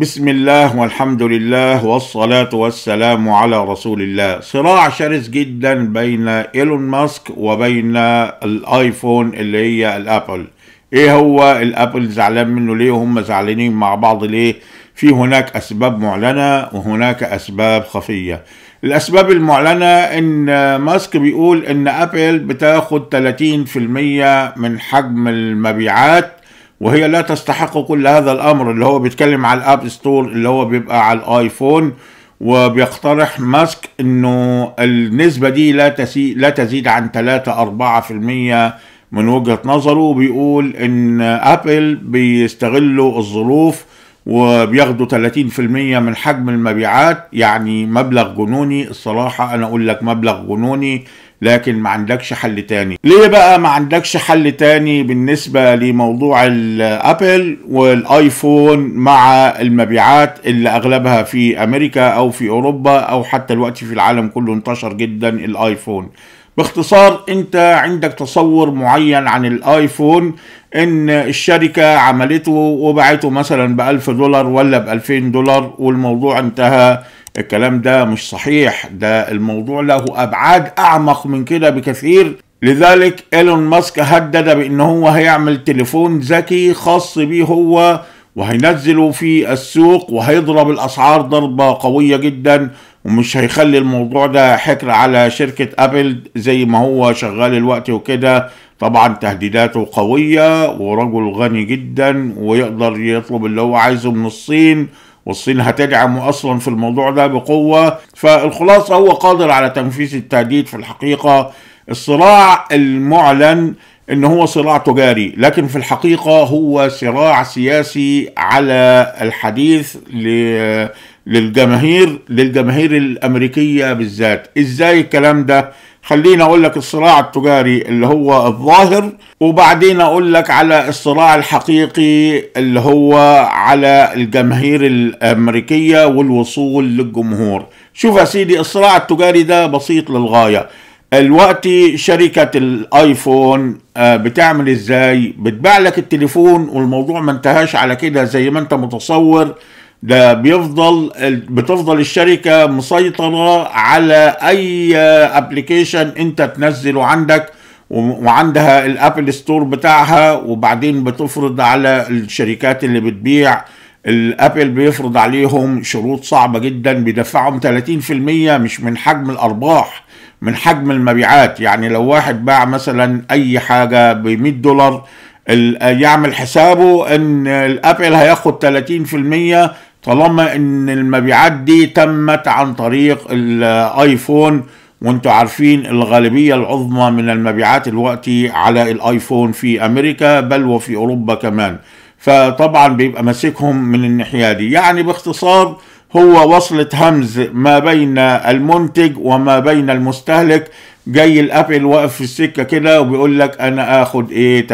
بسم الله والحمد لله والصلاة والسلام على رسول الله صراع شرس جدا بين ايلون ماسك وبين الايفون اللي هي الابل ايه هو الابل زعلان منه ليه وهم زعلانين مع بعض ليه في هناك اسباب معلنة وهناك اسباب خفية الاسباب المعلنة ان ماسك بيقول ان ابل بتاخد 30% من حجم المبيعات وهي لا تستحق كل هذا الامر اللي هو بيتكلم على الاب ستور اللي هو بيبقى على الايفون وبيقترح ماسك انه النسبة دي لا تسي لا تزيد عن 3 4% من وجهة نظره بيقول ان ابل بيستغلوا الظروف وبياخدوا 30% من حجم المبيعات يعني مبلغ جنوني الصراحة انا اقول لك مبلغ جنوني لكن ما عندكش حل تاني ليه بقى ما عندكش حل تاني بالنسبة لموضوع الابل والايفون مع المبيعات اللي اغلبها في امريكا او في اوروبا او حتى الوقت في العالم كله انتشر جدا الايفون باختصار انت عندك تصور معين عن الايفون ان الشركة عملته وبعته مثلا بألف دولار ولا بألفين دولار والموضوع انتهى الكلام ده مش صحيح ده الموضوع له أبعاد أعمق من كده بكثير لذلك ايلون ماسك هدد بان هو هيعمل تليفون ذكي خاص بيه هو وهينزله في السوق وهيضرب الاسعار ضربه قويه جدا ومش هيخلي الموضوع ده حكر على شركه ابل زي ما هو شغال الوقت وكده طبعا تهديداته قويه ورجل غني جدا ويقدر يطلب اللي هو عايزه من الصين والصين هتدعم اصلا في الموضوع ده بقوه فالخلاصه هو قادر على تنفيذ التهديد في الحقيقه الصراع المعلن ان هو صراع تجاري لكن في الحقيقه هو صراع سياسي على الحديث للجماهير للجماهير الامريكيه بالذات ازاي الكلام ده خليني اقول لك الصراع التجاري اللي هو الظاهر وبعدين اقول لك على الصراع الحقيقي اللي هو على الجماهير الامريكيه والوصول للجمهور شوف يا سيدي الصراع التجاري ده بسيط للغايه الوقت شركة الايفون آه، بتعمل ازاي بتبيع لك التليفون والموضوع ما انتهاش على كده زي ما انت متصور ده بيفضل بتفضل الشركه مسيطره على اي ابلكيشن آه، انت تنزله عندك وعندها الابل ستور بتاعها وبعدين بتفرض على الشركات اللي بتبيع الابل بيفرض عليهم شروط صعبه جدا بيدفعهم 30% مش من حجم الارباح من حجم المبيعات يعني لو واحد باع مثلا اي حاجه ب 100 دولار يعمل حسابه ان الابل هياخد 30% طالما ان المبيعات دي تمت عن طريق الايفون وانتوا عارفين الغالبية العظمى من المبيعات الوقتي على الايفون في امريكا بل وفي اوروبا كمان فطبعا بيبقى ماسكهم من الناحية دي يعني باختصار هو وصلة همز ما بين المنتج وما بين المستهلك جاي الابل واقف في السكة كده وبيقول لك انا اخد ايه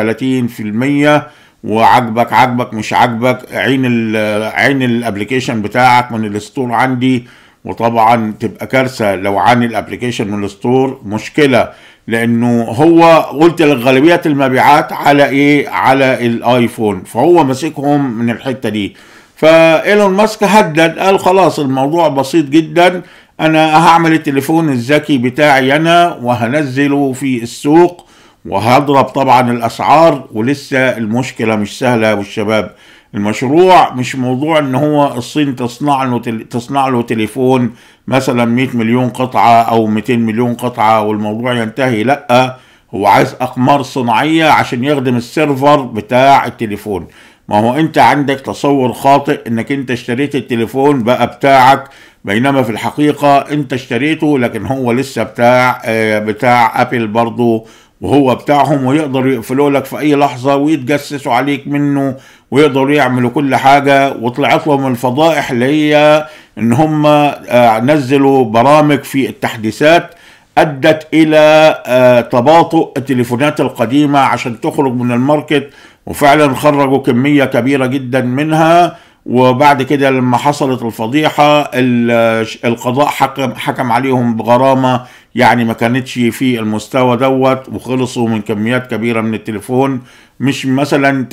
30% وعجبك عجبك مش عجبك عين الـ عين الابلكيشن بتاعك من الستور عندي وطبعا تبقى كارثه لو عن الابلكيشن من الستور مشكله لانه هو قلت غالبيه المبيعات على ايه على الايفون فهو ماسكهم من الحته دي فايلون ماسك هدد قال خلاص الموضوع بسيط جدا انا هعمل التليفون الذكي بتاعي انا وهنزله في السوق وهضرب طبعا الاسعار ولسه المشكله مش سهله يا ابو الشباب المشروع مش موضوع ان هو الصين تصنع له تل... تصنع له تليفون مثلا 100 مليون قطعه او 200 مليون قطعه والموضوع ينتهي لا هو عايز اقمار صناعيه عشان يخدم السيرفر بتاع التليفون ما هو انت عندك تصور خاطئ انك انت اشتريت التليفون بقى بتاعك بينما في الحقيقه انت اشتريته لكن هو لسه بتاع آه، بتاع ابل برضه وهو بتاعهم ويقدروا يقفلوا لك في اي لحظه ويتجسسوا عليك منه ويقدروا يعملوا كل حاجه وطلعت لهم الفضائح اللي هي ان هم آه، نزلوا برامج في التحديثات ادت الى آه، تباطؤ التليفونات القديمه عشان تخرج من الماركت وفعلا خرجوا كميه كبيره جدا منها وبعد كده لما حصلت الفضيحة القضاء حكم, حكم عليهم بغرامة يعني ما كانتش في المستوى دوت وخلصوا من كميات كبيرة من التليفون مش مثلا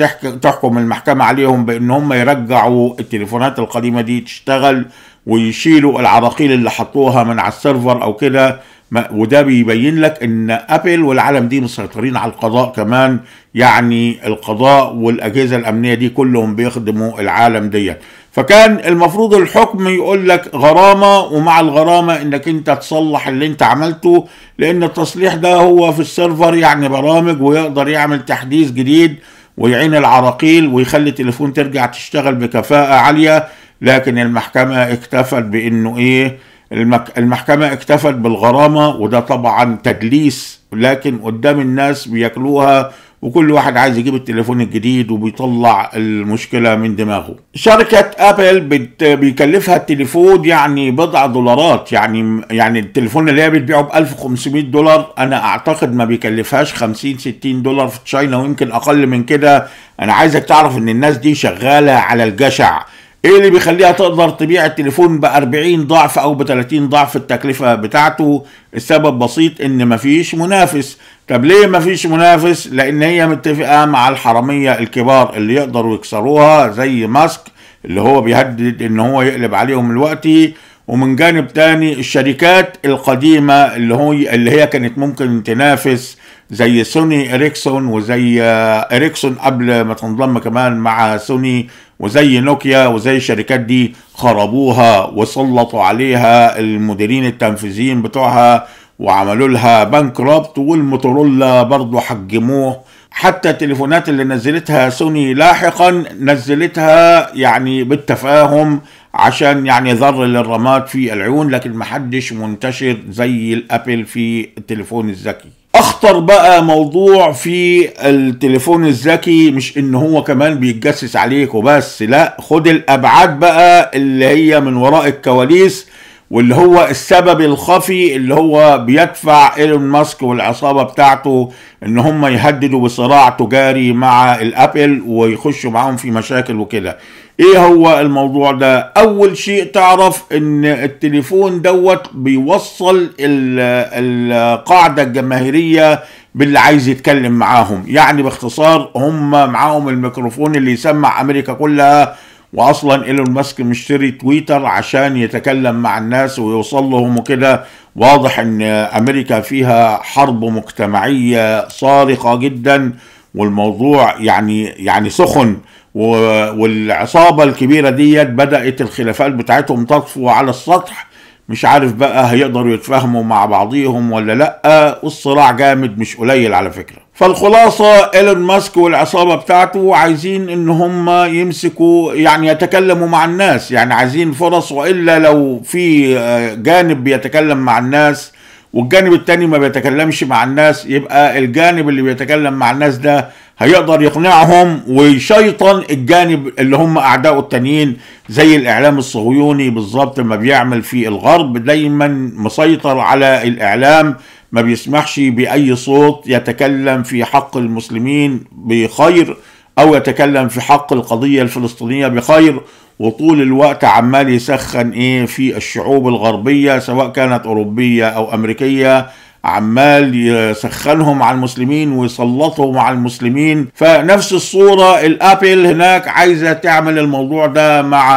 تحكم المحكمة عليهم بان هم يرجعوا التليفونات القديمة دي تشتغل ويشيلوا العراقيل اللي حطوها من على السيرفر او كده وده بيبين لك ان ابل والعالم دي مسيطرين على القضاء كمان يعني القضاء والاجهزه الامنيه دي كلهم بيخدموا العالم ديت فكان المفروض الحكم يقول لك غرامه ومع الغرامه انك انت تصلح اللي انت عملته لان التصليح ده هو في السيرفر يعني برامج ويقدر يعمل تحديث جديد ويعين العراقيل ويخلي التليفون ترجع تشتغل بكفاءه عاليه لكن المحكمه اكتفت بانه ايه المحكمة اكتفت بالغرامة وده طبعا تدليس لكن قدام الناس بياكلوها وكل واحد عايز يجيب التليفون الجديد وبيطلع المشكلة من دماغه شركة أبل بيكلفها التليفون يعني بضع دولارات يعني يعني التليفون اللي هي بتبيعه ب 1500 دولار أنا أعتقد ما بيكلفهاش 50 60 دولار في تشاينا ويمكن أقل من كده أنا عايزك تعرف إن الناس دي شغالة على الجشع ايه اللي بيخليها تقدر تبيع التليفون ب 40 ضعف او ب 30 ضعف التكلفه بتاعته السبب بسيط ان مفيش منافس طب ليه مفيش منافس لان هي متفقه مع الحراميه الكبار اللي يقدروا يكسروها زي ماسك اللي هو بيهدد ان هو يقلب عليهم الوقت ومن جانب تاني الشركات القديمه اللي هو اللي هي كانت ممكن تنافس زي سوني اريكسون وزي آه، اريكسون قبل ما تنضم كمان مع سوني وزي نوكيا وزي الشركات دي خربوها وسلطوا عليها المديرين التنفيذيين بتوعها وعملوا لها رابط والموتورولا برضه حجموه حتى التليفونات اللي نزلتها سوني لاحقا نزلتها يعني بالتفاهم عشان يعني ذر للرماد في العيون لكن محدش منتشر زي الابل في التليفون الذكي اخطر بقى موضوع في التليفون الذكي مش ان هو كمان بيتجسس عليك وبس لا خد الابعاد بقى اللي هي من وراء الكواليس واللي هو السبب الخفي اللي هو بيدفع ايلون ماسك والعصابه بتاعته ان هم يهددوا بصراع تجاري مع الابل ويخشوا معاهم في مشاكل وكده ايه هو الموضوع ده اول شيء تعرف ان التليفون دوت بيوصل القاعده الجماهيريه باللي عايز يتكلم معاهم يعني باختصار هم معاهم الميكروفون اللي يسمع امريكا كلها واصلا ايلون ماسك مشتري تويتر عشان يتكلم مع الناس ويوصل لهم وكده واضح ان امريكا فيها حرب مجتمعيه صارخه جدا والموضوع يعني يعني سخن والعصابه الكبيره ديت بدات الخلافات بتاعتهم تطفو على السطح مش عارف بقى هيقدروا يتفاهموا مع بعضيهم ولا لأ والصراع جامد مش قليل على فكرة فالخلاصة ايلون ماسك والعصابة بتاعته عايزين ان هم يمسكوا يعني يتكلموا مع الناس يعني عايزين فرص وإلا لو في آه، جانب بيتكلم مع الناس والجانب التاني ما بيتكلمش مع الناس يبقى الجانب اللي بيتكلم مع الناس ده هيقدر يقنعهم ويشيطن الجانب اللي هم اعدائه التانيين زي الاعلام الصهيوني بالظبط ما بيعمل في الغرب دايما مسيطر على الاعلام ما بيسمحش باي صوت يتكلم في حق المسلمين بخير او يتكلم في حق القضيه الفلسطينيه بخير وطول الوقت عمال يسخن ايه في الشعوب الغربيه سواء كانت اوروبيه او امريكيه عمال يسخنهم على المسلمين ويسلطهم على المسلمين فنفس الصورة الابل هناك عايزة تعمل الموضوع ده مع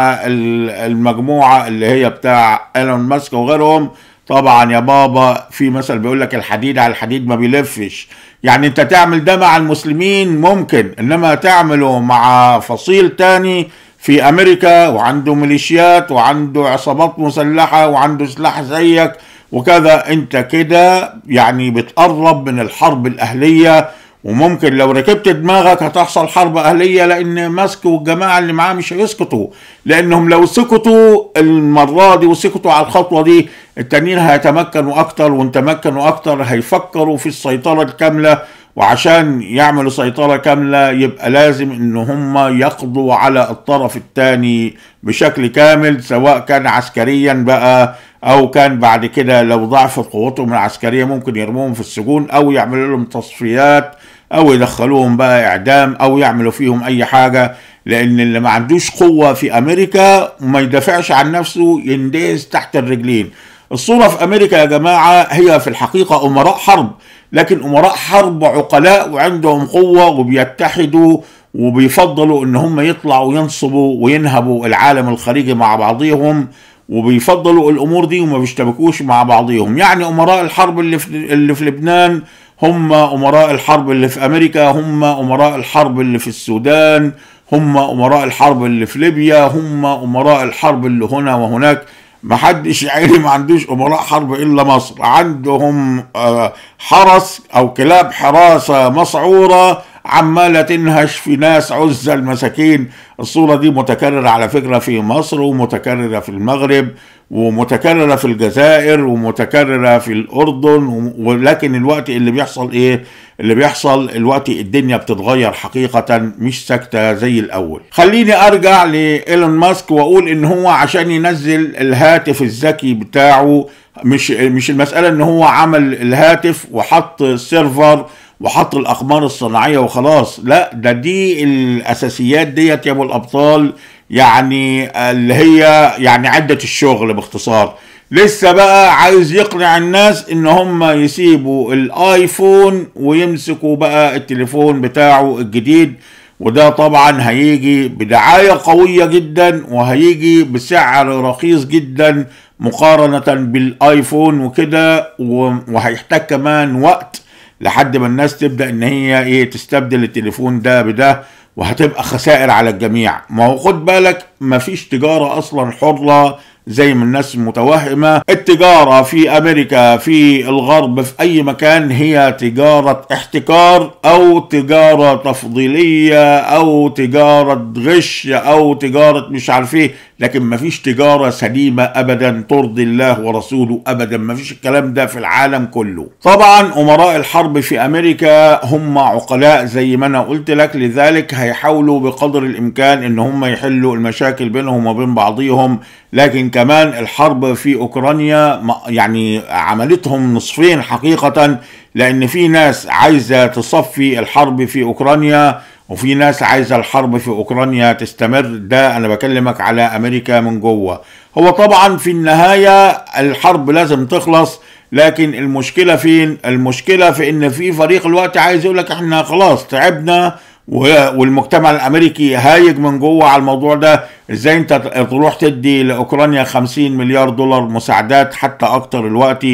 المجموعة اللي هي بتاع ايلون ماسك وغيرهم طبعا يا بابا في مثل بيقول لك الحديد على الحديد ما بيلفش يعني انت تعمل ده مع المسلمين ممكن انما تعمله مع فصيل تاني في امريكا وعنده ميليشيات وعنده عصابات مسلحة وعنده سلاح زيك وكذا انت كده يعني بتقرب من الحرب الاهليه وممكن لو ركبت دماغك هتحصل حرب اهليه لان ماسك والجماعه اللي معاه مش هيسكتوا لانهم لو سكتوا المره دي وسكتوا على الخطوه دي التانيين هيتمكنوا اكتر وان تمكنوا اكتر هيفكروا في السيطره الكامله وعشان يعملوا سيطرة كاملة يبقى لازم ان هم يقضوا على الطرف الثاني بشكل كامل سواء كان عسكريا بقى او كان بعد كده لو ضعفت قوتهم العسكريه ممكن يرموهم في السجون او يعملوا لهم تصفيات او يدخلوهم بقى اعدام او يعملوا فيهم اي حاجه لان اللي ما عندوش قوه في امريكا وما يدافعش عن نفسه يندز تحت الرجلين الصوره في امريكا يا جماعه هي في الحقيقه امراء حرب لكن امراء حرب عقلاء وعندهم قوه وبيتحدوا وبيفضلوا ان هم يطلعوا ينصبوا وينهبوا العالم الخارجي مع بعضهم وبيفضلوا الامور دي وما بيشتبكوش مع بعضيهم يعني امراء الحرب اللي في, اللي في لبنان هم امراء الحرب اللي في امريكا هم امراء الحرب اللي في السودان هم امراء الحرب اللي في ليبيا هم امراء الحرب اللي هنا وهناك ما حدش عيني ما عندوش امراء حرب الا مصر عندهم آه، حرس او كلاب حراسه مسعوره عماله تنهش في ناس عزة المساكين الصوره دي متكرره على فكره في مصر ومتكرره في المغرب ومتكرره في الجزائر ومتكرره في الاردن ولكن الوقت اللي بيحصل ايه اللي بيحصل الوقت الدنيا بتتغير حقيقه مش ساكته زي الاول خليني ارجع لايلون ماسك واقول ان هو عشان ينزل الهاتف الذكي بتاعه مش مش المساله ان هو عمل الهاتف وحط السيرفر وحط الاقمار الصناعيه وخلاص لا ده دي الاساسيات ديت يا ابو الابطال يعني اللي هي يعني عده الشغل باختصار لسه بقى عايز يقنع الناس ان هم يسيبوا الايفون ويمسكوا بقى التليفون بتاعه الجديد وده طبعا هيجي بدعاية قوية جدا وهيجي بسعر رخيص جدا مقارنة بالايفون وكده وهيحتاج كمان وقت لحد ما الناس تبدا ان هي ايه تستبدل التليفون ده بده وهتبقى خسائر على الجميع ما هو خد بالك مفيش تجارة أصلا حرة زي ما الناس متوهمة التجارة في أمريكا في الغرب في أي مكان هي تجارة احتكار أو تجارة تفضيلية أو تجارة غش أو تجارة مش عارف إيه لكن مفيش تجارة سليمة أبدا ترضي الله ورسوله أبدا مفيش الكلام ده في العالم كله طبعا أمراء الحرب في أمريكا هم عقلاء زي ما أنا قلت لك لذلك هيحاولوا بقدر الإمكان إن هم يحلوا المشاكل مشاكل بينهم وبين بعضيهم لكن كمان الحرب في أوكرانيا يعني عملتهم نصفين حقيقة لأن في ناس عايزة تصفي الحرب في أوكرانيا وفي ناس عايزة الحرب في أوكرانيا تستمر ده أنا بكلمك على أمريكا من جوه هو طبعا في النهاية الحرب لازم تخلص لكن المشكلة فين المشكلة في ان في فريق الوقت عايز يقول لك احنا خلاص تعبنا والمجتمع الامريكي هايج من جوه على الموضوع ده ازاي انت تروح تدي لاوكرانيا 50 مليار دولار مساعدات حتى اكتر الوقت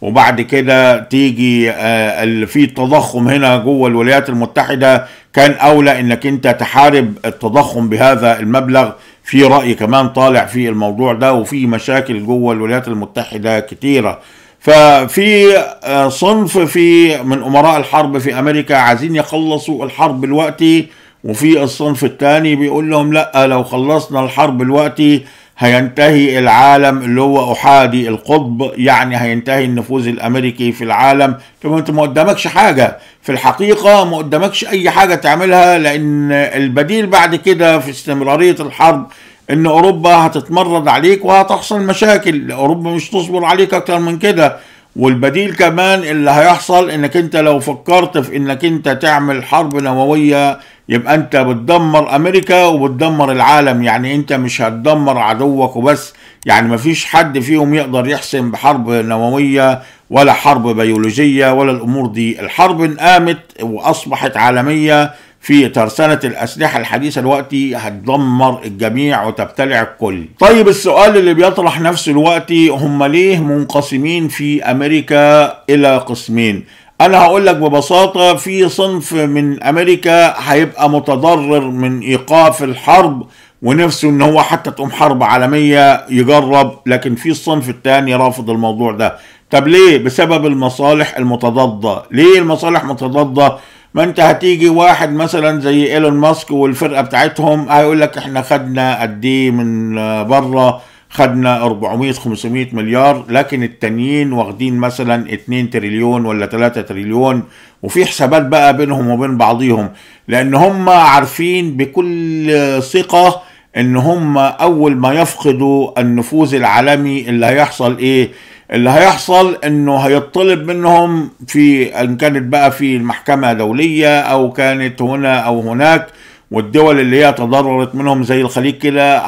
وبعد كده تيجي آه، اللي فيه تضخم هنا جوه الولايات المتحده كان اولى انك انت تحارب التضخم بهذا المبلغ في راي كمان طالع في الموضوع ده وفي مشاكل جوه الولايات المتحده كتيره ففي آه، صنف في من امراء الحرب في امريكا عايزين يخلصوا الحرب دلوقتي وفي الصنف الثاني بيقول لهم لا لو خلصنا الحرب دلوقتي هينتهي العالم اللي هو احادي القطب يعني هينتهي النفوذ الامريكي في العالم طب انت ما قدامكش حاجه في الحقيقه ما قدامكش اي حاجه تعملها لان البديل بعد كده في استمراريه الحرب ان اوروبا هتتمرد عليك وهتحصل مشاكل اوروبا مش تصبر عليك اكتر من كده والبديل كمان اللي هيحصل انك انت لو فكرت في انك انت تعمل حرب نووية يبقى انت بتدمر امريكا وبتدمر العالم يعني انت مش هتدمر عدوك وبس يعني مفيش حد فيهم يقدر يحسم بحرب نووية ولا حرب بيولوجية ولا الامور دي الحرب انقامت واصبحت عالمية في ترسانة الأسلحة الحديثة الوقت هتدمر الجميع وتبتلع الكل طيب السؤال اللي بيطرح نفسه الوقت هم ليه منقسمين في أمريكا إلى قسمين انا هقول لك ببساطه في صنف من امريكا هيبقى متضرر من ايقاف الحرب ونفسه ان هو حتى تقوم حرب عالميه يجرب لكن في الصنف الثاني رافض الموضوع ده طب ليه بسبب المصالح المتضاده ليه المصالح متضاده ما انت هتيجي واحد مثلا زي ايلون ماسك والفرقه بتاعتهم هيقول لك احنا خدنا قد ايه من بره خدنا 400 500 مليار لكن التانيين واخدين مثلا 2 تريليون ولا 3 تريليون وفي حسابات بقى بينهم وبين بعضيهم لان هم عارفين بكل ثقه ان هم اول ما يفقدوا النفوذ العالمي اللي هيحصل ايه اللي هيحصل انه هيطلب منهم في ان كانت بقى في المحكمه دوليه او كانت هنا او هناك والدول اللي هي تضررت منهم زي الخليج كده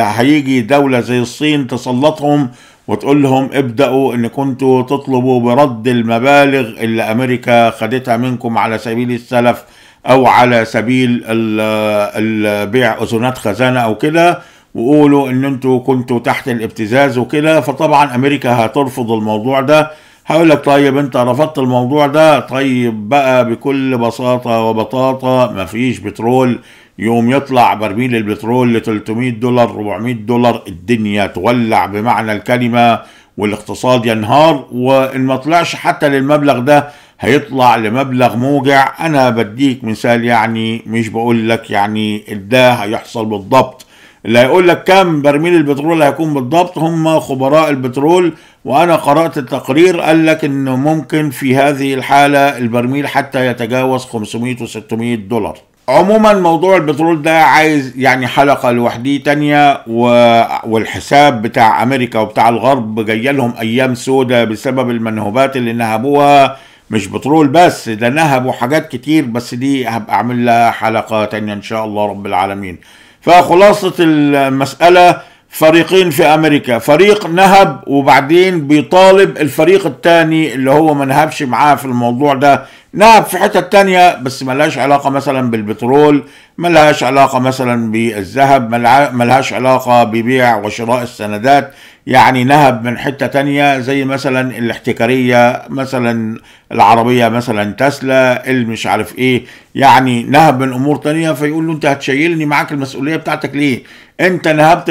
هيجي دوله زي الصين تسلطهم وتقول لهم ابدأوا ان كنتوا تطلبوا برد المبالغ اللي امريكا خدتها منكم على سبيل السلف او على سبيل البيع اذونات خزانه او كده وقولوا ان انتوا كنتوا تحت الابتزاز وكده فطبعا امريكا هترفض الموضوع ده هقول لك طيب انت رفضت الموضوع ده طيب بقى بكل بساطة وبطاطا مفيش بترول يوم يطلع برميل البترول ل 300 دولار 400 دولار الدنيا تولع بمعنى الكلمة والاقتصاد ينهار وان ما طلعش حتى للمبلغ ده هيطلع لمبلغ موجع انا بديك مثال يعني مش بقول لك يعني ده هيحصل بالضبط اللي هيقول لك كم برميل البترول هيكون بالضبط هم خبراء البترول وانا قرات التقرير قال لك انه ممكن في هذه الحاله البرميل حتى يتجاوز 500 و600 دولار عموما موضوع البترول ده عايز يعني حلقة لوحدي تانية و... والحساب بتاع أمريكا وبتاع الغرب جاي لهم أيام سودة بسبب المنهوبات اللي نهبوها مش بترول بس ده نهبوا حاجات كتير بس دي هبقى أعمل لها حلقة تانية إن شاء الله رب العالمين فخلاصة المسألة فريقين في أمريكا فريق نهب وبعدين بيطالب الفريق الثاني اللي هو ما نهبش معاه في الموضوع ده نهب في حتة تانية بس ملهاش علاقة مثلا بالبترول ملهاش علاقة مثلا بالذهب ملهاش علاقة ببيع وشراء السندات يعني نهب من حتة تانية زي مثلا الاحتكارية مثلا العربية مثلا تسلا المش عارف ايه يعني نهب من امور تانية فيقول له انت هتشيلني معاك المسؤولية بتاعتك ليه انت نهبت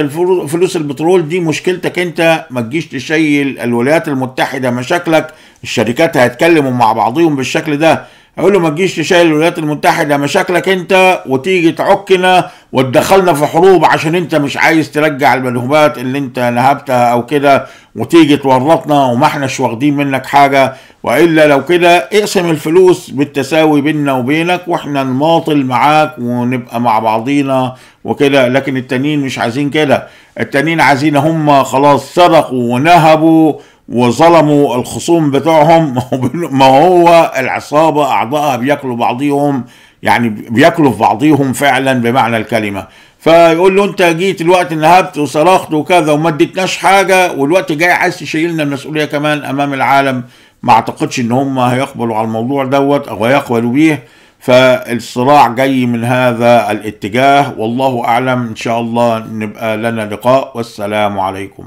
فلوس البترول دي مشكلتك انت ما تجيش تشيل الولايات المتحدة مشاكلك الشركات هيتكلموا مع بعضهم بالشكل ده اقول له ما تجيش تشيل الولايات المتحده مشاكلك انت وتيجي تعكنا وتدخلنا في حروب عشان انت مش عايز ترجع المنهوبات اللي انت نهبتها او كده وتيجي تورطنا وما احناش واخدين منك حاجه والا لو كده اقسم الفلوس بالتساوي بيننا وبينك واحنا نماطل معاك ونبقى مع بعضينا وكده لكن التانيين مش عايزين كده التانيين عايزين هم خلاص سرقوا ونهبوا وظلموا الخصوم بتوعهم ما هو العصابه اعضائها بياكلوا بعضيهم يعني بياكلوا في بعضيهم فعلا بمعنى الكلمه فيقول له انت جيت الوقت نهبت وصرخت وكذا وما اديتناش حاجه والوقت جاي عايز تشيلنا المسؤوليه كمان امام العالم ما اعتقدش ان هم هيقبلوا على الموضوع دوت او هيقبلوا بيه فالصراع جاي من هذا الاتجاه والله اعلم ان شاء الله نبقى لنا لقاء والسلام عليكم